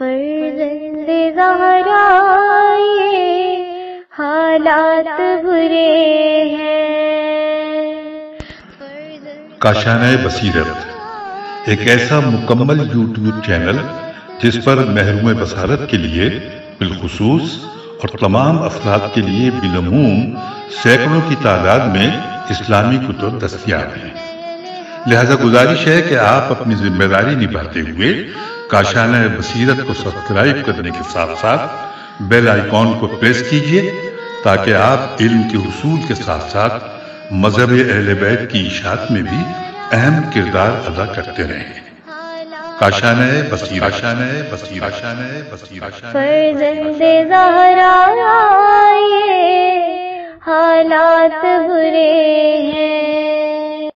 بصیرت ایک ایسا مکمل یوٹیوب چینل جس پر محروم بصارت کے لیے بالخصوص اور تمام افراد کے لیے بلموم سینکڑوں کی تعداد میں اسلامی کتب دستیاب ہیں لہذا گزارش ہے کہ آپ اپنی ذمہ داری نبھاتے ہوئے کاشان بصیرت کو سبسکرائب کرنے کے ساتھ ساتھ بیل آئیکن کو پریس کیجئے تاکہ آپ علم کے حصول کے ساتھ ساتھ مذہب اہل بیت کی اشاعت میں بھی اہم کردار ادا کرتے رہیں حالات برے ہیں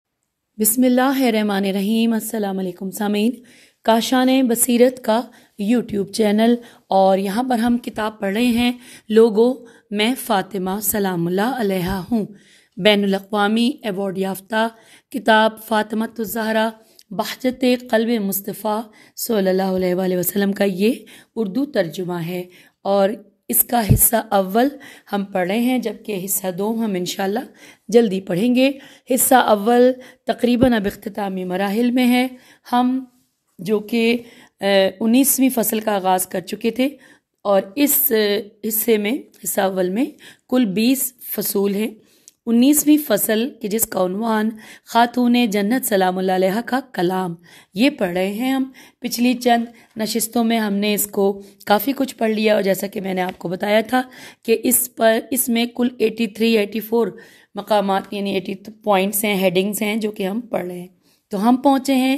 بسم اللہ الرحمن الرحیم السلام علیکم سامین کاشان بصیرت کا یوٹیوب چینل اور یہاں پر ہم کتاب پڑھ رہے ہیں لوگوں میں فاطمہ سلام اللہ علیہ ہوں بین الاقوامی ایوارڈ یافتہ کتاب فاطمہ الزہرا بحجت قلب مصطفیٰ صلی اللہ علیہ وآلہ وسلم کا یہ اردو ترجمہ ہے اور اس کا حصہ اول ہم پڑھے ہیں جبکہ حصہ دوم ہم انشاءاللہ جلدی پڑھیں گے حصہ اول تقریباً اب اختتامی مراحل میں ہے ہم جو کہ انیسویں فصل کا آغاز کر چکے تھے اور اس حصے میں حصہ اول میں کل بیس فصول ہیں انیسویں فصل کہ جس کا عنوان خاتون جنت سلام اللہ علیہ کا کلام یہ پڑھ رہے ہیں ہم پچھلی چند نشستوں میں ہم نے اس کو کافی کچھ پڑھ لیا اور جیسا کہ میں نے آپ کو بتایا تھا کہ اس پر اس میں کل ایٹی تھری ایٹی فور مقامات یعنی ایٹی پوائنٹس ہیں ہیڈنگز ہیں جو کہ ہم پڑھ رہے ہیں تو ہم پہنچے ہیں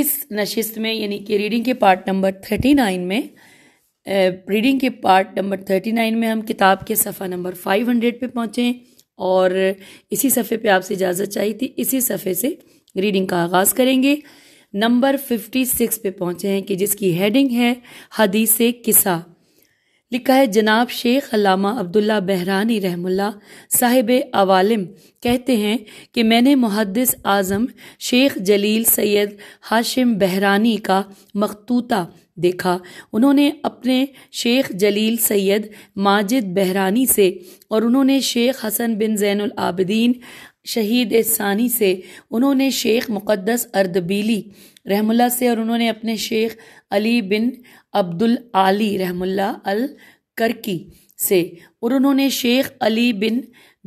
اس نشست میں یعنی کہ ریڈنگ کے پارٹ نمبر تھرٹی نائن میں ریڈنگ کے پارٹ نمبر تھرٹی نائن میں ہم کتاب کے صفحہ نمبر فائیو ہنڈریڈ پہ پہنچے اور اسی صفحے پہ آپ سے اجازت چاہیے تھی اسی صفحے سے ریڈنگ کا آغاز کریں گے نمبر ففٹی سکس پہ پہنچے ہیں کہ جس کی ہیڈنگ ہے حدیث قصہ لکھا ہے جناب شیخ علامہ عبداللہ بہرانی رحم اللہ صاحب عوالم کہتے ہیں کہ میں نے محدث اعظم شیخ جلیل سید ہاشم بہرانی کا مختوطہ دیکھا انہوں نے اپنے شیخ جلیل سید ماجد بہرانی سے اور انہوں نے شیخ حسن بن زین العابدین شہید ثانی سے انہوں نے شیخ مقدس اردبیلی رحم اللہ سے اور انہوں نے اپنے شیخ علی بن عبد العلی رحم اللہ الکرکی سے اور انہوں نے شیخ علی بن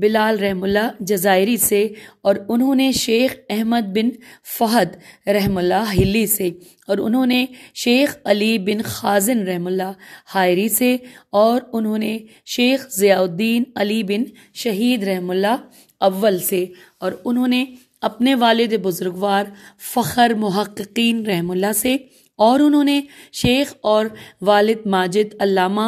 بلال رحم اللہ جزائری سے اور انہوں نے شیخ احمد بن فہد رحم اللہ ہلی سے اور انہوں نے شیخ علی بن خازن رحم اللہ حائری سے اور انہوں نے شیخ ضیاء الدین علی بن شہید رحم اللہ اول سے اور انہوں نے اپنے والد بزرگوار فخر محققین رحم اللہ سے اور انہوں نے شیخ اور والد ماجد علامہ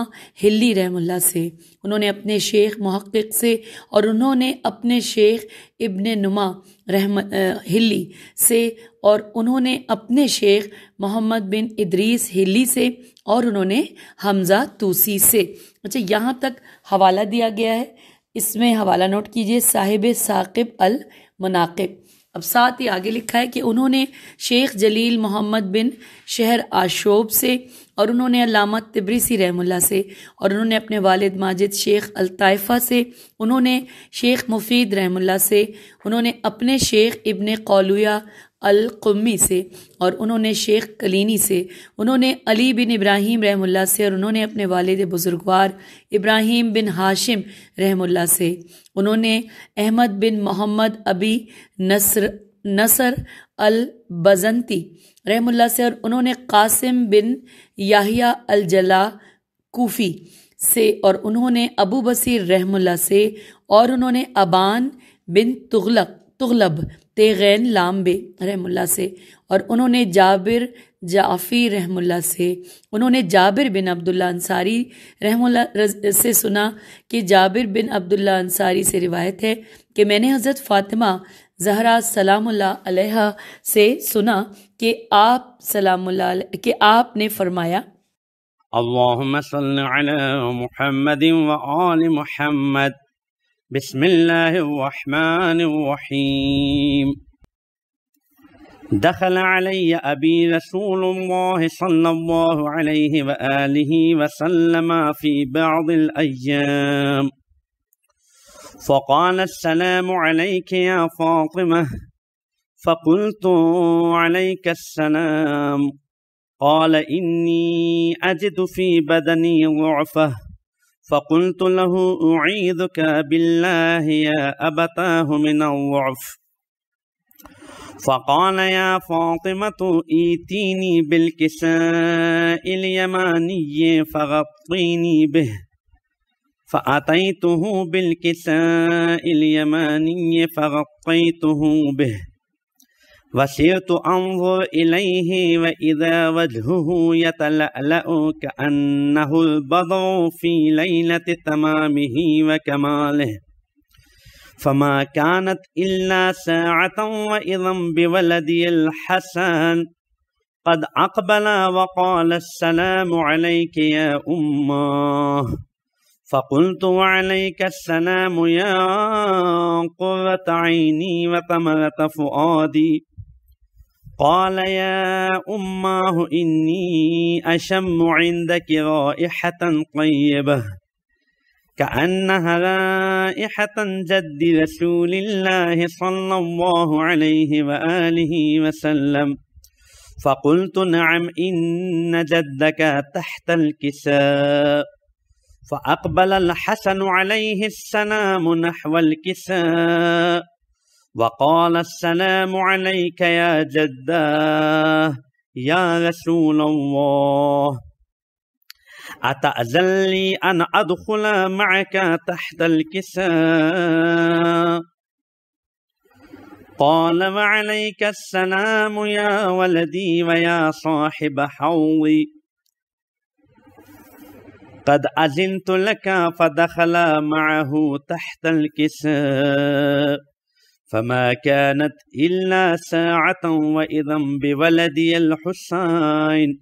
ہلی رحم اللہ سے انہوں نے اپنے شیخ محقق سے اور انہوں نے اپنے شیخ ابن نما رحم ہلی سے اور انہوں نے اپنے شیخ محمد بن ادریس ہلی سے اور انہوں نے حمزہ توسی سے اچھا یہاں تک حوالہ دیا گیا ہے اس میں حوالہ نوٹ کیجئے صاحب ثاقب المناقب اب ساتھ ہی آگے لکھا ہے کہ انہوں نے شیخ جلیل محمد بن شہر آشوب سے اور انہوں نے علامت تبریسی رحم اللہ سے اور انہوں نے اپنے والد ماجد شیخ الطائفہ سے انہوں نے شیخ مفید رحم اللہ سے انہوں نے اپنے شیخ ابن قولویہ القمی سے اور انہوں نے شیخ کلینی سے انہوں نے علی بن ابراہیم رحم اللہ سے اور انہوں نے اپنے والد بزرگوار ابراہیم بن ہاشم رحم اللہ سے انہوں نے احمد بن محمد ابی نصر نصر البزنتی رحم اللہ سے اور انہوں نے قاسم بن یاہیا الجلا کوفی سے اور انہوں نے ابو بصیر رحم اللہ سے اور انہوں نے ابان بن تغلق تغلب تیغین لامبے رحم اللہ سے اور انہوں نے جابر جعفی رحم اللہ سے انہوں نے جابر بن عبداللہ انصاری رحم اللہ سے سنا کہ جابر بن عبداللہ انصاری سے روایت ہے کہ میں نے حضرت فاطمہ زہرہ سلام اللہ علیہ سے سنا کہ آپ سلام اللہ علیہ کہ آپ نے فرمایا اللہم صلی علی محمد و آل محمد بسم الله الرحمن الرحيم دخل علي أبي رسول الله صلى الله عليه وآله وسلم في بعض الأيام فقال السلام عليك يا فاطمة فقلت عليك السلام قال إني أجد في بدني ضعفه فقلت له أعيذك بالله يا أبتاه من الضعف فقال يا فاطمة ائتيني بالكساء اليماني فغطيني به فأتيته بالكساء اليماني فغطيته به وسرت أنظر إليه وإذا وجهه يتلألأ كأنه البضع في ليلة تمامه وكماله فما كانت إلا ساعة وإذا بولدي الحسن قد أقبل وقال السلام عليك يا أمه فقلت وعليك السلام يا قرة عيني وثمرة فؤادي قال يا أماه إني أشم عندك رائحة طيبة كأنها رائحة جد رسول الله صلى الله عليه وآله وسلم فقلت نعم إن جدك تحت الكساء فأقبل الحسن عليه السلام نحو الكساء وقال السلام عليك يا جداه يا رسول الله أتأذن لي أن أدخل معك تحت الكساء قال وعليك السلام يا ولدي ويا صاحب حوضي قد أذنت لك فدخل معه تحت الكساء فما كانت إلا ساعة وإذا بولدي الحسين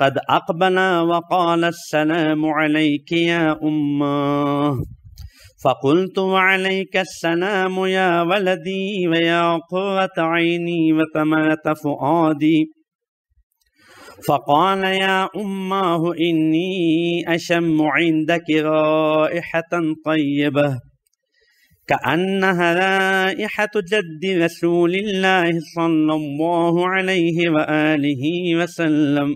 قد أقبل وقال السلام عليك يا أمه فقلت وعليك السلام يا ولدي ويا قرة عيني وتمات فؤادي فقال يا أماه إني أشم عندك رائحة طيبة كأنها رائحة جد رسول الله صلى الله عليه وآله وسلم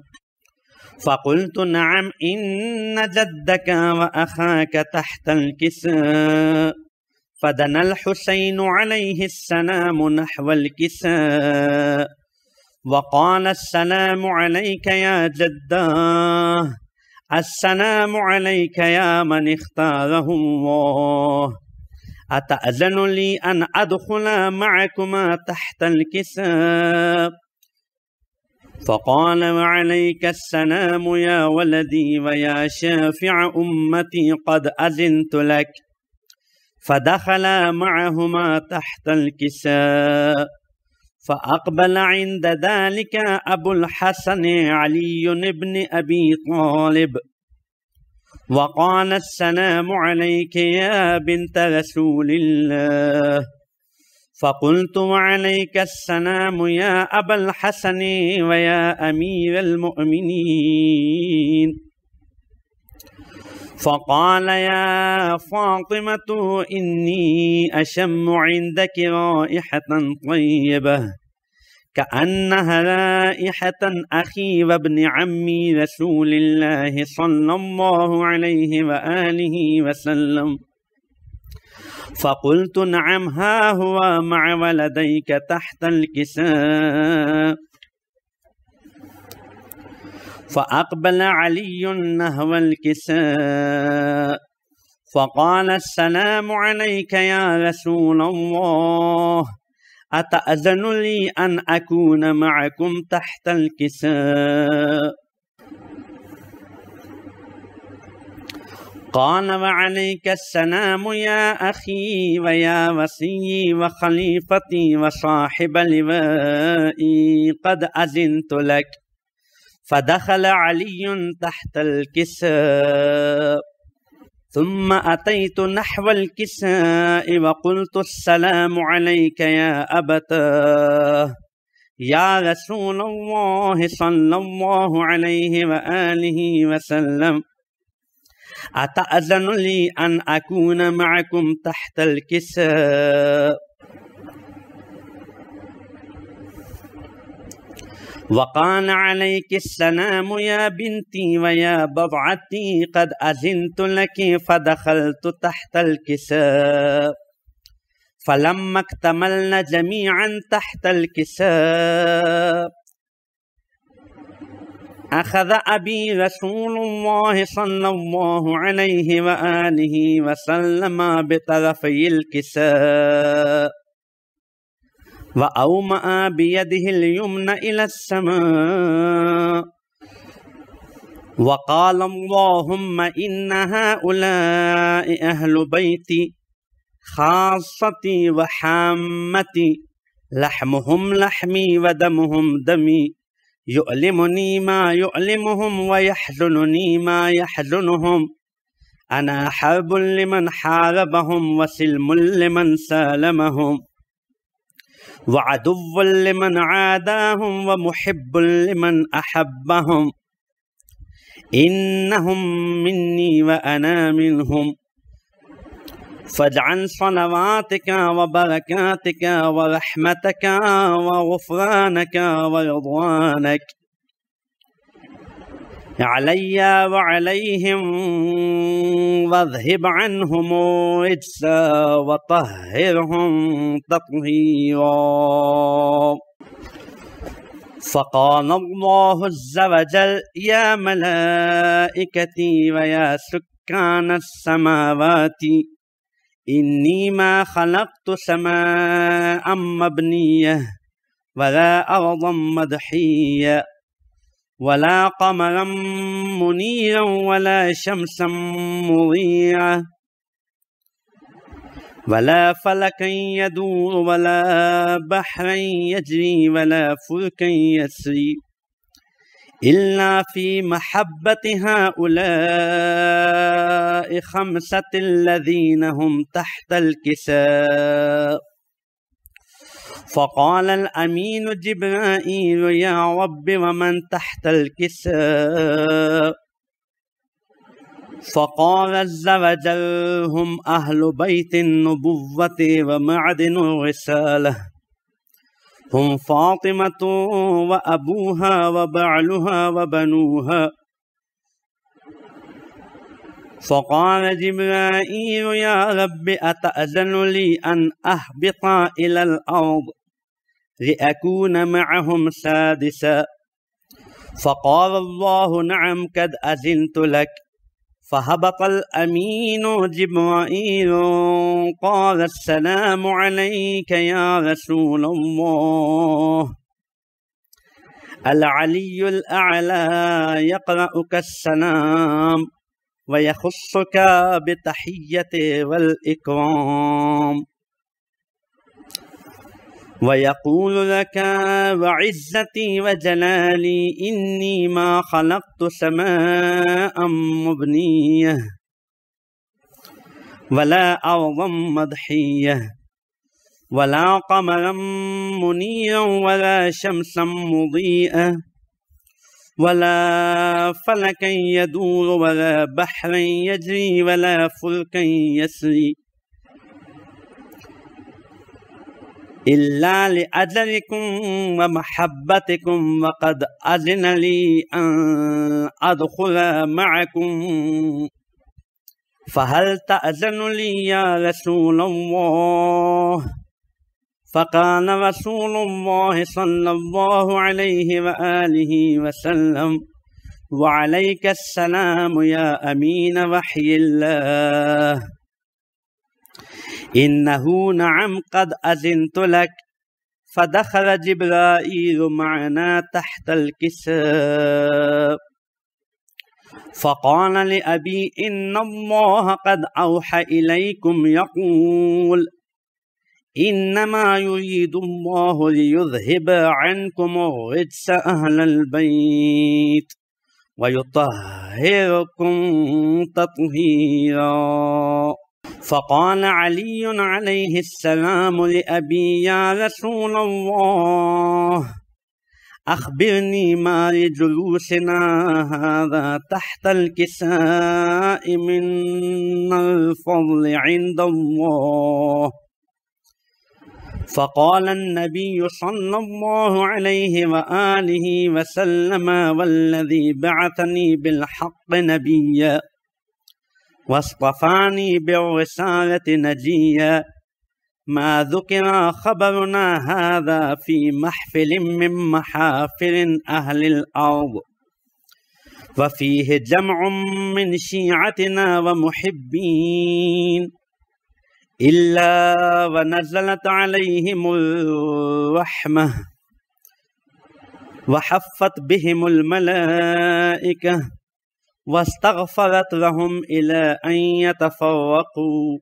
فقلت نعم إن جدك وأخاك تحت الكساء فدنا الحسين عليه السلام نحو الكساء وقال السلام عليك يا جداه السلام عليك يا من اختاره الله أتأذن لي أن أدخل معكما تحت الكساء فقال وعليك السلام يا ولدي ويا شافع أمتي قد أذنت لك فدخلا معهما تحت الكساء فأقبل عند ذلك أبو الحسن علي بن أبي طالب وقال السلام عليك يا بنت رسول الله فقلت وعليك السلام يا أبا الحسن ويا أمير المؤمنين فقال يا فاطمة إني أشم عندك رائحة طيبة كأنها رائحة أخي وابن عمي رسول الله صلى الله عليه وآله وسلم فقلت نعم ها هو مع ولديك تحت الكساء فأقبل علي نهو الكساء فقال السلام عليك يا رسول الله أتأذن لي أن أكون معكم تحت الكساء قال وعليك السلام يا أخي ويا وصي وخليفتي وصاحب لوائي قد أذنت لك فدخل علي تحت الكساء ثم أتيت نحو الكساء وقلت السلام عليك يا أبتاه يا رسول الله صلى الله عليه وآله وسلم أتأذن لي أن أكون معكم تحت الكساء وقال عليك السلام يا بنتي ويا بضعتي قد أذنت لك فدخلت تحت الكساء فلما اكتملنا جميعا تحت الكساء أخذ أبي رسول الله صلى الله عليه وآله وسلم بطرفي الكساب وأومأ بيده اليمنى إلى السماء وقال اللهم إن هؤلاء أهل بيتي خاصتي وحامتي لحمهم لحمي ودمهم دمي يؤلمني ما يؤلمهم ويحزنني ما يحزنهم أنا حرب لمن حاربهم وسلم لمن سالمهم وعدو لمن عاداهم ومحب لمن أحبهم إنهم مني وأنا منهم عن صلواتك وبركاتك ورحمتك وغفرانك ورضوانك علي وعليهم واذهب عنهم رجسا وطهرهم تطهيرا فقال الله عز وجل يا ملائكتي ويا سكان السماوات إني ما خلقت سماء مبنية ولا أرضا مدحية ولا قمرا منيرا ولا شمسا مضيئة ولا فلكا يدور ولا بحرا يجري ولا فركا يسري إلا في محبة هؤلاء خمسة الذين هم تحت الكساء فقال الأمين جبرائيل يا رب ومن تحت الكساء فقال الزوجل هم أهل بيت النبوة ومعدن الرسالة هم فاطمة وأبوها وبعلها وبنوها فقال جبرائيل يا رب أتأذن لي أن أهبط إلى الأرض لأكون معهم سادسا فقال الله نعم قد أذنت لك فهبط الأمين جبرائيل قال السلام عليك يا رسول الله العلي الأعلى يقرأك السلام ويخصك بتحية والإكرام ويقول لك وعزتي وجلالي إني ما خلقت سماء مبنية ولا أرضا مضحية ولا قمرا منيعا ولا شمسا مضيئة ولا فلكا يدور ولا بحرا يجري ولا فلكا يسري إلا لأجلكم ومحبتكم وقد أذن لي أن أدخل معكم فهل تأذن لي يا رسول الله فقال رسول الله صلى الله عليه وآله وسلم وعليك السلام يا أمين وحي الله إنه نعم قد أذنت لك فدخل جبرائيل معنا تحت الكساء فقال لأبي إن الله قد أوحى إليكم يقول إنما يريد الله ليذهب عنكم الرجس أهل البيت ويطهركم تطهيرا فقال علي عليه السلام لأبي يا رسول الله أخبرني ما لجلوسنا هذا تحت الكساء من الفضل عند الله فقال النبي صلى الله عليه وآله وسلم والذي بعثني بالحق نبيًّا واصطفاني بالرسالة نجيا ما ذكر خبرنا هذا في محفل من محافل أهل الأرض وفيه جمع من شيعتنا ومحبين إلا ونزلت عليهم الرحمة وحفت بهم الملائكة واستغفرت لهم إلى أن يتفرقوا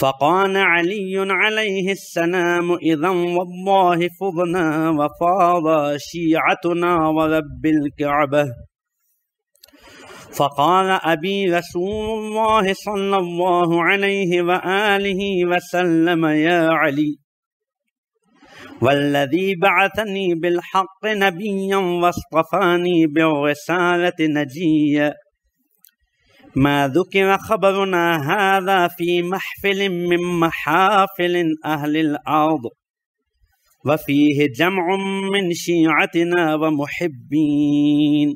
فقال علي عليه السلام إذا والله فضنا وفاض شيعتنا ورب الكعبة فقال أبي رسول الله صلى الله عليه وآله وسلم يا علي والذي بعثني بالحق نبيا واصطفاني بالرسالة نجيا ما ذكر خبرنا هذا في محفل من محافل أهل الأرض وفيه جمع من شيعتنا ومحبين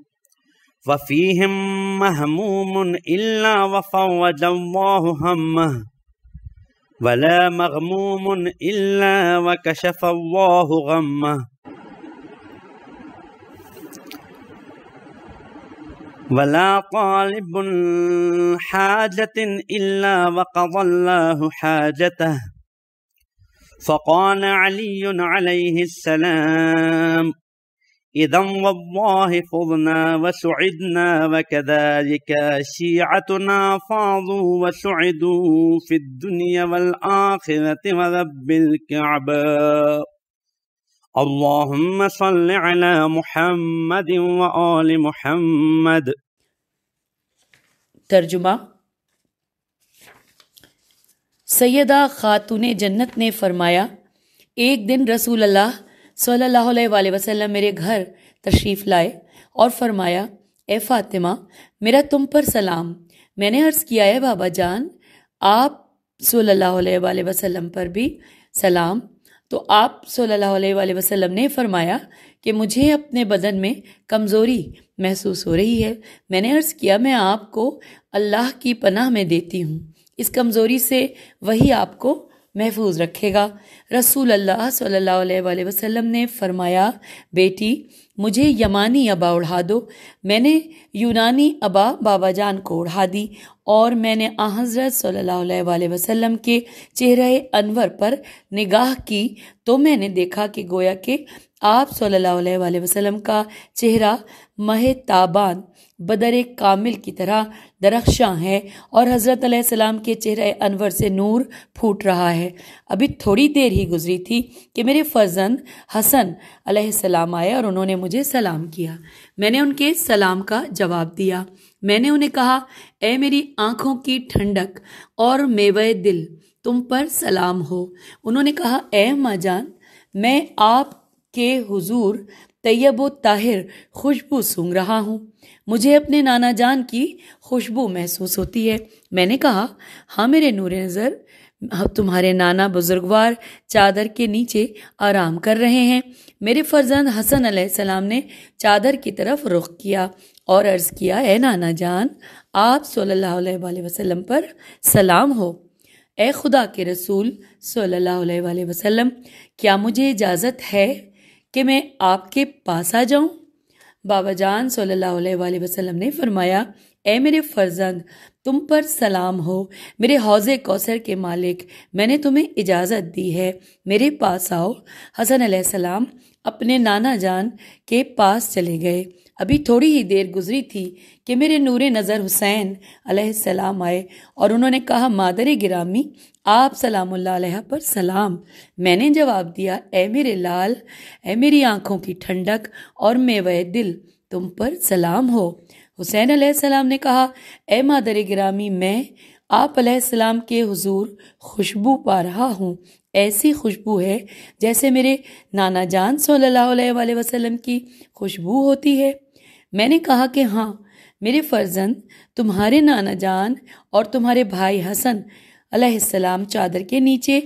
وفيهم مهموم إلا وفرج الله همه ولا مغموم إلا وكشف الله غمه ولا طالب حاجة إلا وقضى الله حاجته فقال علي عليه السلام إذا والله فضنا وسعدنا وكذلك شيعتنا فاضوا وسعدوا في الدنيا والآخرة ورب الكعبة اللهم صل على محمد وآل محمد ترجمة سيدة خاتون جنت نے فرمایا ایک دن رسول اللہ صلی اللہ علیہ وآلہ وسلم میرے گھر تشریف لائے اور فرمایا اے فاطمہ میرا تم پر سلام میں نے عرض کیا ہے بابا جان آپ صلی اللہ علیہ وآلہ وسلم پر بھی سلام تو آپ صلی اللہ علیہ وآلہ وسلم نے فرمایا کہ مجھے اپنے بدن میں کمزوری محسوس ہو رہی ہے میں نے عرض کیا میں آپ کو اللہ کی پناہ میں دیتی ہوں اس کمزوری سے وہی آپ کو محفوظ رکھے گا رسول اللہ صلی اللہ علیہ وآلہ وسلم نے فرمایا بیٹی مجھے یمانی ابا اڑھا دو میں نے یونانی ابا بابا جان کو اڑھا دی اور میں نے حضرت صلی اللہ علیہ وآلہ وسلم کے چہرہ انور پر نگاہ کی تو میں نے دیکھا کہ گویا کہ آپ صلی اللہ علیہ وآلہ وسلم کا چہرہ مہ تابان بدر کامل کی طرح درخشاں ہے اور حضرت علیہ السلام کے چہرے انور سے نور پھوٹ رہا ہے ابھی تھوڑی دیر ہی گزری تھی کہ میرے فرزند حسن علیہ السلام آئے اور انہوں نے مجھے سلام کیا میں نے ان کے سلام کا جواب دیا میں نے انہیں کہا اے میری آنکھوں کی ٹھنڈک اور میوے دل تم پر سلام ہو انہوں نے کہا اے ماں جان میں آپ کے حضور طیب و طاہر خوشبو سونگ رہا ہوں مجھے اپنے نانا جان کی خوشبو محسوس ہوتی ہے میں نے کہا ہاں میرے نور نظر تمہارے نانا بزرگوار چادر کے نیچے آرام کر رہے ہیں میرے فرزند حسن علیہ السلام نے چادر کی طرف رخ کیا اور عرض کیا اے نانا جان آپ صلی اللہ علیہ وسلم پر سلام ہو اے خدا کے رسول صلی اللہ علیہ وسلم کیا مجھے اجازت ہے کہ میں آپ کے پاس آ جاؤں بابا جان صلی اللہ علیہ وآلہ وسلم نے فرمایا اے میرے فرزند تم پر سلام ہو میرے حوض کے مالک میں نے تمہیں اجازت دی ہے میرے پاس آؤ حسن علیہ السلام اپنے نانا جان کے پاس چلے گئے ابھی تھوڑی ہی دیر گزری تھی کہ میرے نور نظر حسین علیہ السلام آئے اور انہوں نے کہا مادر گرامی آپ سلام اللہ علیہ پر سلام میں نے جواب دیا اے میرے لال اے میری آنکھوں کی ٹھنڈک اور دل تم پر سلام ہو حسین علیہ السلام نے کہا اے مادر گرامی میں آپ علیہ السلام کے حضور خوشبو پا رہا ہوں ایسی خوشبو ہے جیسے میرے نانا جان صلی اللہ علیہ وآلہ وسلم کی خوشبو ہوتی ہے میں نے کہا کہ ہاں میرے فرزند تمہارے نانا جان اور تمہارے بھائی حسن علیہ السلام چادر کے نیچے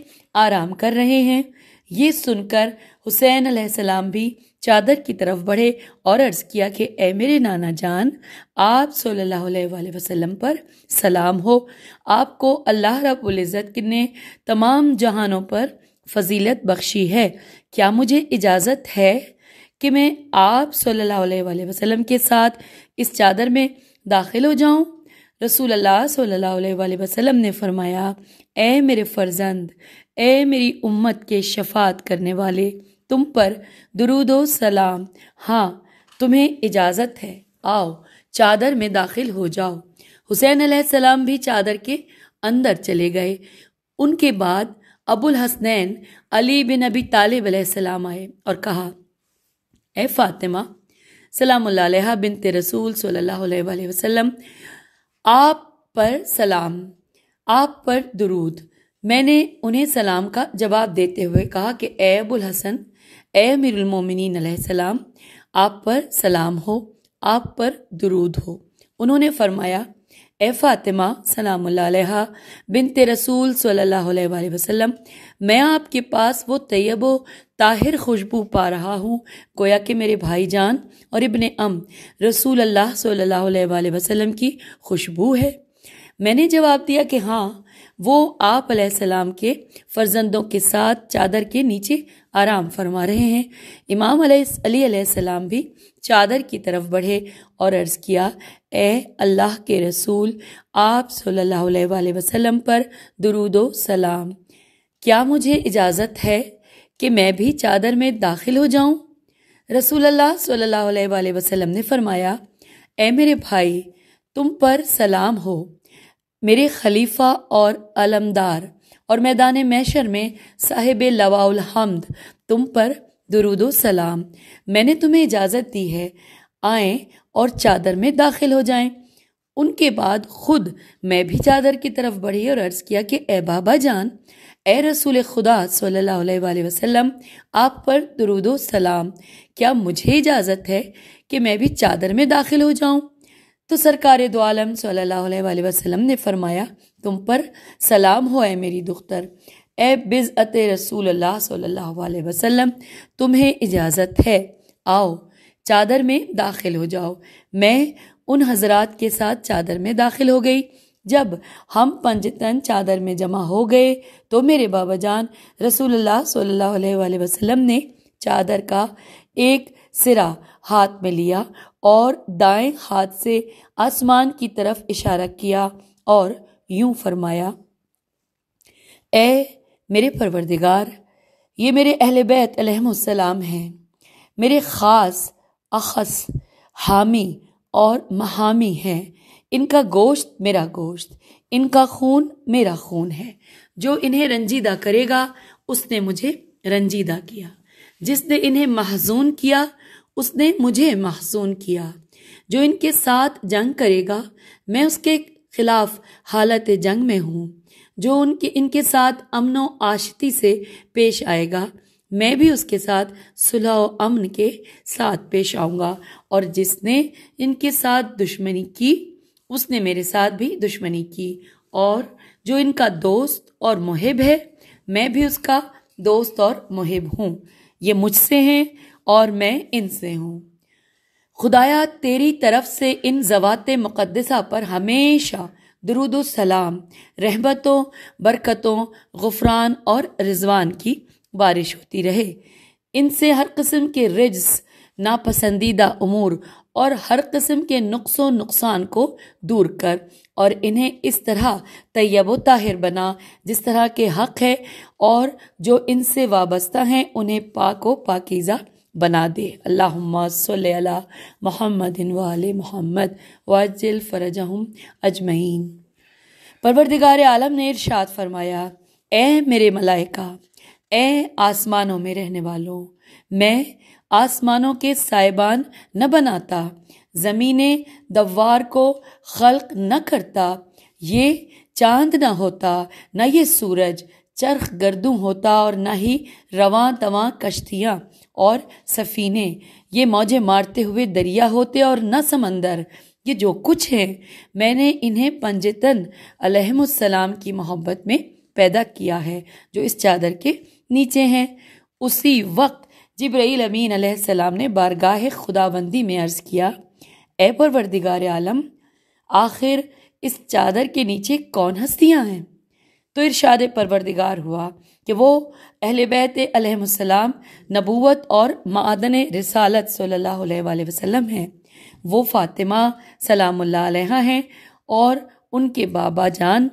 آرام کر رہے ہیں یہ سن کر حسین علیہ السلام بھی چادر کی طرف بڑھے اور عرض کیا کہ اے میرے نانا جان آپ صلی اللہ علیہ وآلہ وسلم پر سلام ہو آپ کو اللہ رب العزت نے تمام جہانوں پر فضیلت بخشی ہے کیا مجھے اجازت ہے کہ میں آپ صلی اللہ علیہ وآلہ وسلم کے ساتھ اس چادر میں داخل ہو جاؤں رسول اللہ صلی اللہ علیہ وآلہ وسلم نے فرمایا اے اے میرے فرزند میری امت کے شفاعت کرنے والے تم پر درود و سلام ہاں تمہیں اجازت ہے آؤ چادر میں داخل ہو جاؤ حسین علیہ السلام بھی چادر کے اندر چلے گئے ان کے بعد ابو الحسنین علی بن ابی طالب علیہ السلام آئے اور کہا اے فاطمہ سلام اللہ علیہ بنت رسول صلی اللہ علیہ وآلہ وسلم آپ پر سلام آپ پر درود میں نے انہیں سلام کا جواب دیتے ہوئے کہا کہ اے ابو الحسن اے امیر المومنین علیہ السلام آپ پر سلام ہو آپ پر درود ہو انہوں نے فرمایا اے فاطمہ سلام اللہ علیہ بنت رسول صلی اللہ علیہ وآلہ وسلم میں آپ کے پاس وہ طیب و طاہر خوشبو پا رہا ہوں گویا کہ میرے بھائی جان اور ابن ام رسول اللہ صلی اللہ علیہ وآلہ وسلم کی خوشبو ہے میں نے جواب دیا کہ ہاں وہ آپ علیہ السلام کے فرزندوں کے ساتھ چادر کے نیچے آرام فرما رہے ہیں امام علیہ علی علیہ السلام بھی چادر کی طرف بڑھے اور عرض کیا اے اللہ کے رسول آپ صلی اللہ علیہ وآلہ وسلم پر درود و سلام کیا مجھے اجازت ہے کہ میں بھی چادر میں داخل ہو جاؤں رسول اللہ صلی اللہ علیہ وآلہ وسلم نے فرمایا اے میرے بھائی تم پر سلام ہو میرے خلیفہ اور علمدار اور میدان محشر میں صاحب لواء الحمد تم پر درود و سلام میں نے تمہیں اجازت دی ہے آئیں اور چادر میں داخل ہو جائیں ان کے بعد خود میں بھی چادر کی طرف بڑھی اور عرض کیا کہ اے بابا جان اے رسول خدا صلی اللہ علیہ وآلہ وسلم آپ پر درود و سلام کیا مجھے اجازت ہے کہ میں بھی چادر میں داخل ہو جاؤں تو سرکار دو عالم صلی اللہ علیہ وآلہ وسلم نے فرمایا تم پر سلام ہو اے میری دختر اے بزعت رسول اللہ صلی اللہ علیہ وسلم تمہیں اجازت ہے آؤ چادر میں داخل ہو جاؤ میں ان حضرات کے ساتھ چادر میں داخل ہو گئی جب ہم پنجتن چادر میں جمع ہو گئے تو میرے بابا جان رسول اللہ صلی اللہ علیہ وآلہ وسلم نے چادر کا ایک سرا ہاتھ میں لیا اور دائیں ہاتھ سے آسمان کی طرف اشارہ کیا اور یوں فرمایا اے میرے پروردگار یہ میرے اہل بیت علیہ السلام ہیں میرے خاص اخص حامی اور مہامی ہیں ان کا گوشت میرا گوشت ان کا خون میرا خون ہے جو انہیں رنجیدہ کرے گا اس نے مجھے رنجیدہ کیا جس نے انہیں محزون کیا اس نے مجھے محضون کیا جو ان کے ساتھ جنگ کرے گا میں اس کے خلاف حالت جنگ میں ہوں جو ان کے ان کے ساتھ امن و آشتی سے پیش آئے گا میں بھی اس کے ساتھ صلح و امن کے ساتھ پیش آؤں گا اور جس نے ان کے ساتھ دشمنی کی اس نے میرے ساتھ بھی دشمنی کی اور جو ان کا دوست اور محب ہے میں بھی اس کا دوست اور محب ہوں یہ مجھ سے ہیں اور میں ان سے ہوں خدایا تیری طرف سے ان زوات مقدسہ پر ہمیشہ درود و سلام رحمتوں برکتوں غفران اور رضوان کی بارش ہوتی رہے ان سے ہر قسم کے ناپسندیدہ امور اور ہر قسم کے نقص و نقصان کو دور کر اور انہیں اس طرح طیب و طاہر بنا جس طرح کے حق ہے اور جو ان سے وابستہ ہیں انہیں پاک و پاکیزہ بنا دے اللہ صلی اللہ محمد ان محمد واجل فرجہم اجمعین پروردگار عالم نے ارشاد فرمایا اے میرے ملائکہ اے آسمانوں میں رہنے والوں میں آسمانوں کے سائبان نہ بناتا زمینیں دوار کو خلق نہ کرتا یہ چاند نہ ہوتا نہ یہ سورج چرخ گردوں ہوتا اور نہ ہی رواں تواں کشتیاں اور سفینے یہ موجے مارتے ہوئے دریا ہوتے اور نہ سمندر یہ جو کچھ ہیں میں نے انہیں پنجتن علیہم السلام کی محبت میں پیدا کیا ہے جو اس چادر کے نیچے ہیں اسی وقت جبرائیل امین علیہ السلام نے بارگاہ خداوندی میں عرض کیا اے پروردگار عالم آخر اس چادر کے نیچے کون ہستیاں ہیں تو ارشاد پروردگار ہوا کہ وہ اہل بیت علیہ السلام نبوت اور معدن رسالت صلی اللہ علیہ وآلہ وسلم ہیں وہ فاطمہ سلام اللہ علیہ ہیں اور ان کے بابا جان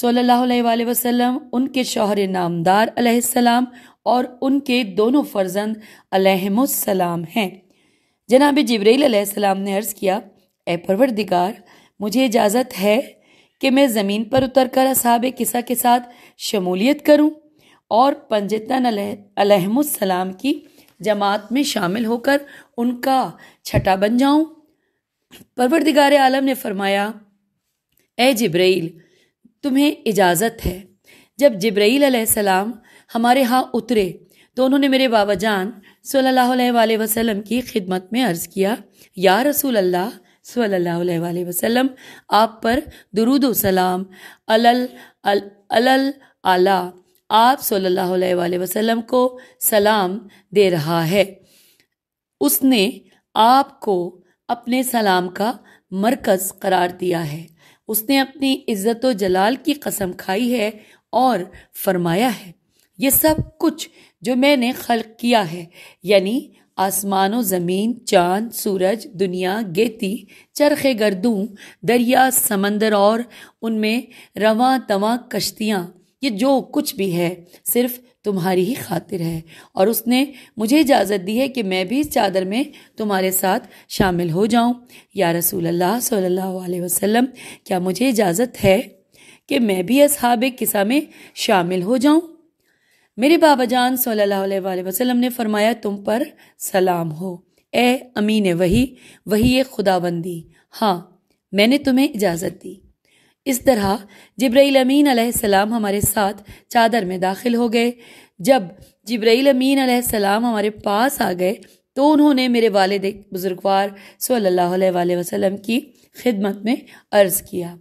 صلی اللہ علیہ وآلہ وسلم ان کے شوہر نامدار علیہ السلام اور ان کے دونوں فرزند علیہم السلام ہیں جناب جبرائیل علیہ السلام نے عرض کیا اے پروردگار مجھے اجازت ہے کہ میں زمین پر اتر کر اصحاب قصہ کے ساتھ شمولیت کروں اور پنجتن علیہ السلام کی جماعت میں شامل ہو کر ان کا چھٹا بن جاؤں پروردگار عالم نے فرمایا اے جبریل تمہیں اجازت ہے جب جبرائیل علیہ السلام ہمارے ہاں اترے تو انہوں نے میرے بابا جان صلی اللہ علیہ وآلہ وسلم کی خدمت میں عرض کیا یا رسول اللہ صلی اللہ علیہ وآلہ وسلم آپ پر درود و سلام اعلیٰ آپ صلی اللہ علیہ وآلہ وسلم کو سلام دے رہا ہے اس نے آپ کو اپنے سلام کا مرکز قرار دیا ہے اس نے اپنی عزت و جلال کی قسم کھائی ہے اور فرمایا ہے یہ سب کچھ جو میں نے خلق کیا ہے یعنی آسمان و زمین چاند سورج دنیا گیتی چرخے گردوں دریا سمندر اور ان میں رواں تواں کشتیاں یہ جو کچھ بھی ہے صرف تمہاری ہی خاطر ہے اور اس نے مجھے اجازت دی ہے کہ میں بھی اس چادر میں تمہارے ساتھ شامل ہو جاؤں یا رسول اللہ صلی اللہ علیہ وسلم کیا مجھے اجازت ہے کہ میں بھی اصحاب قصہ میں شامل ہو جاؤں میرے بابا جان صلی اللہ علیہ وآلہ وسلم نے فرمایا تم پر سلام ہو اے امین وہی وہی خدا بندی ہاں میں نے تمہیں اجازت دی اس طرح جبرائیل امین علیہ السلام ہمارے ساتھ چادر میں داخل ہو گئے جب جبرائیل امین علیہ السلام ہمارے پاس آ گئے تو انہوں نے میرے والد بزرگوار صلی اللہ علیہ وآلہ وسلم کی خدمت میں عرض کیا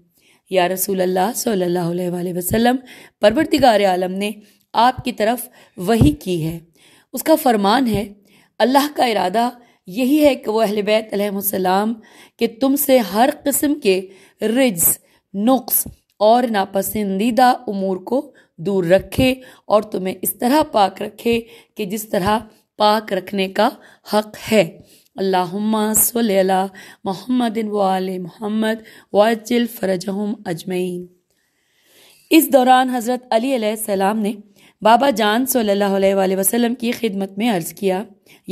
یا رسول اللہ صلی اللہ علیہ وآلہ وسلم پرورتگار عالم نے آپ کی طرف وہی کی ہے اس کا فرمان ہے اللہ کا ارادہ یہی ہے کہ وہ اہل بیت علیہ السلام کہ تم سے ہر قسم کے رجز نقص اور ناپسندیدہ امور کو دور رکھے اور تمہیں اس طرح پاک رکھے کہ جس طرح پاک رکھنے کا حق ہے اللہم صلی اللہ محمد محمد واجل فرجہم اجمعین اس دوران حضرت علی علیہ السلام نے بابا جان صلی اللہ علیہ وآلہ وسلم کی خدمت میں عرض کیا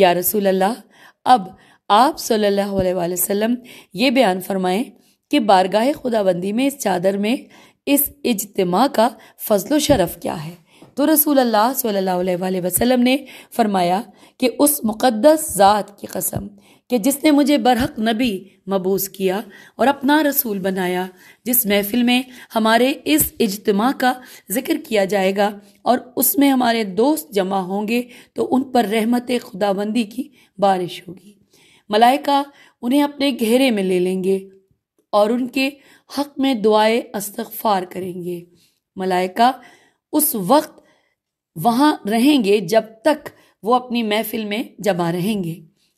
یا رسول اللہ اب آپ صلی اللہ علیہ وآلہ وسلم یہ بیان فرمائیں کہ بارگاہ خدا بندی میں اس چادر میں اس اجتماع کا فضل و شرف کیا ہے تو رسول اللہ صلی اللہ علیہ وآلہ وسلم نے فرمایا کہ اس مقدس ذات کی قسم کہ جس نے مجھے برحق نبی مبوس کیا اور اپنا رسول بنایا جس محفل میں ہمارے اس اجتماع کا ذکر کیا جائے گا اور اس میں ہمارے دوست جمع ہوں گے تو ان پر رحمت خدا بندی کی بارش ہوگی ملائکہ انہیں اپنے گھیرے میں لے لیں گے اور ان کے حق میں دعائے استغفار کریں گے ملائکہ اس وقت وہاں رہیں گے جب تک وہ اپنی محفل میں جمع رہیں گے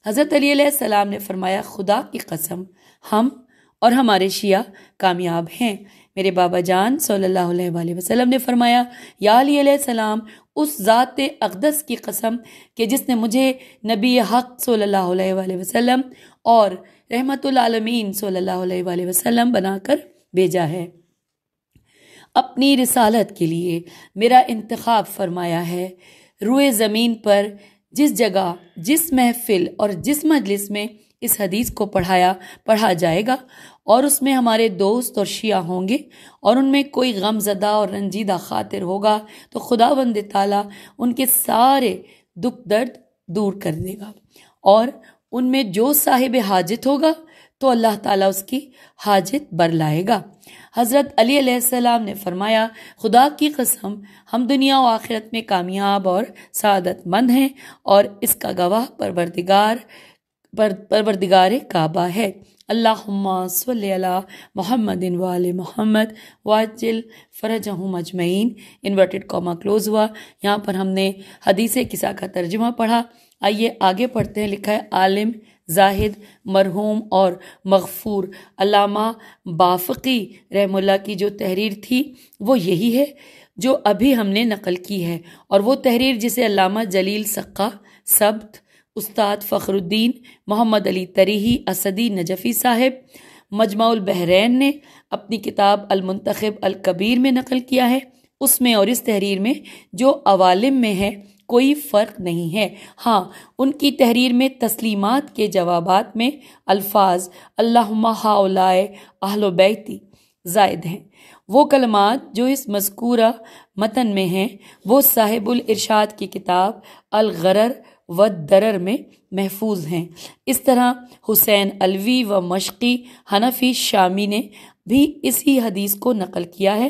حضرت علی علیہ السلام نے فرمایا خدا کی قسم ہم اور ہمارے شیعہ کامیاب ہیں میرے بابا جان صلی اللہ علیہ وآلہ وسلم نے فرمایا یا علی علیہ السلام اس ذات اقدس کی قسم کہ جس نے مجھے نبی حق صلی اللہ علیہ وآلہ وسلم اور رحمت العالمین صلی اللہ علیہ وآلہ وسلم بنا کر بھیجا ہے اپنی رسالت کے لیے میرا انتخاب فرمایا ہے روئے زمین پر جس جگہ جس محفل اور جس مجلس میں اس حدیث کو پڑھایا پڑھا جائے گا اور اس میں ہمارے دوست اور شیعہ ہوں گے اور ان میں کوئی غم زدہ اور رنجیدہ خاطر ہوگا تو خدا بند تعالیٰ ان کے سارے دکھ درد دور کر دے گا اور ان میں جو صاحب حاجت ہوگا تو اللہ تعالیٰ اس کی حاجت بر لائے گا حضرت علی علیہ السلام نے فرمایا خدا کی قسم ہم دنیا و آخرت میں کامیاب اور سعادت مند ہیں اور اس کا گواہ پروردگار پروردگار کعبہ ہے اللہم صلی اللہ محمد وال محمد واجل فرجہ مجمعین انورٹڈ کوما کلوز ہوا یہاں پر ہم نے حدیث کسا کا ترجمہ پڑھا آئیے آگے پڑھتے ہیں لکھا ہے عالم زاہد مرحوم اور مغفور علامہ بافقی رحم اللہ کی جو تحریر تھی وہ یہی ہے جو ابھی ہم نے نقل کی ہے اور وہ تحریر جسے علامہ جلیل سقہ سبت استاد فخر الدین محمد علی تریحی اسدی نجفی صاحب مجمع البحرین نے اپنی کتاب المنتخب الکبیر میں نقل کیا ہے اس میں اور اس تحریر میں جو عوالم میں ہے کوئی فرق نہیں ہے ہاں ان کی تحریر میں تسلیمات کے جوابات میں الفاظ اللہم ہاؤلائے اہل و بیتی زائد ہیں وہ کلمات جو اس مذکورہ متن میں ہیں وہ صاحب الارشاد کی کتاب الغرر و درر میں محفوظ ہیں اس طرح حسین الوی و مشقی حنفی شامی نے بھی اسی حدیث کو نقل کیا ہے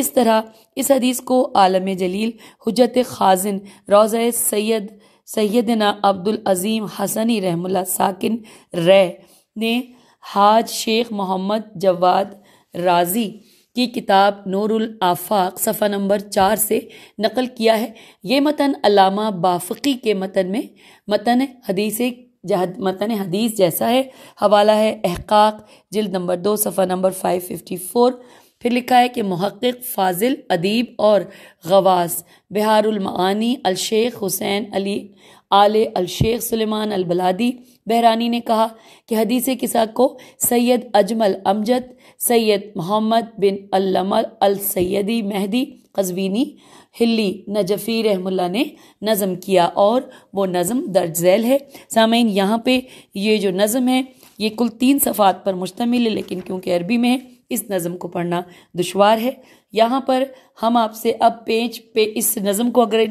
اس طرح اس حدیث کو عالم جلیل حجت خازن روزہ سید سیدنا عبدالعظیم حسنی رحم اللہ ساکن رہ نے حاج شیخ محمد جواد رازی کی کتاب نور الافاق صفحہ نمبر چار سے نقل کیا ہے یہ متن علامہ بافقی کے متن میں متن حدیث متن حدیث جیسا ہے حوالہ ہے احقاق جلد نمبر دو صفحہ نمبر فائیو ففٹی فور پھر لکھا ہے کہ محقق فاضل ادیب اور غواس بہار المعانی الشیخ حسین علی آل الشیخ سلیمان البلادی بحرانی نے کہا کہ حدیث کسا کو سید اجمل امجد سید محمد بن الم السیدی مہدی قزوینی ہلی نجفی رحم اللہ نے نظم کیا اور وہ نظم درج ذیل ہے سامعین یہاں پہ یہ جو نظم ہے یہ کل تین صفحات پر مشتمل ہے لیکن کیونکہ عربی میں ہے اس نظم کو پڑھنا دشوار ہے یہاں پر ہم آپ سے اب پیج پہ اس نظم کو اگر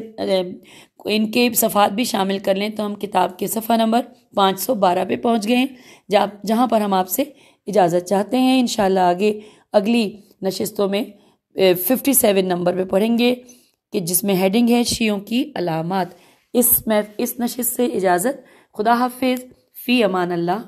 ان کے صفحات بھی شامل کر لیں تو ہم کتاب کے صفحہ نمبر پانچ سو بارہ پہ پہنچ گئے ہیں جہاں پر ہم آپ سے اجازت چاہتے ہیں انشاءاللہ آگے اگلی نشستوں میں ففٹی سیون نمبر پہ پڑھیں گے کہ جس میں ہیڈنگ ہے شیوں کی علامات اس میں اس نشست سے اجازت خدا حافظ فی امان اللہ